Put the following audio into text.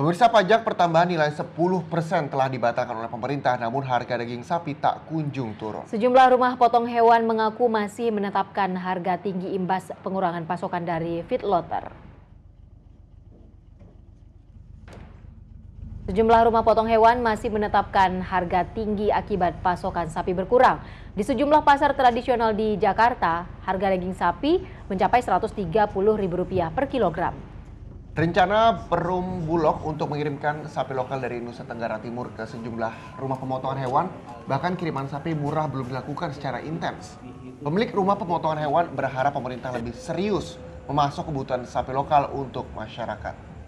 Pemirsa pajak pertambahan nilai 10% telah dibatalkan oleh pemerintah namun harga daging sapi tak kunjung turun. Sejumlah rumah potong hewan mengaku masih menetapkan harga tinggi imbas pengurangan pasokan dari feedlotter. Sejumlah rumah potong hewan masih menetapkan harga tinggi akibat pasokan sapi berkurang. Di sejumlah pasar tradisional di Jakarta, harga daging sapi mencapai Rp130.000 per kilogram. Rencana Perum Bulog untuk mengirimkan sapi lokal dari Nusa Tenggara Timur ke sejumlah rumah pemotongan hewan, bahkan kiriman sapi murah belum dilakukan secara intens. Pemilik rumah pemotongan hewan berharap pemerintah lebih serius memasok kebutuhan sapi lokal untuk masyarakat.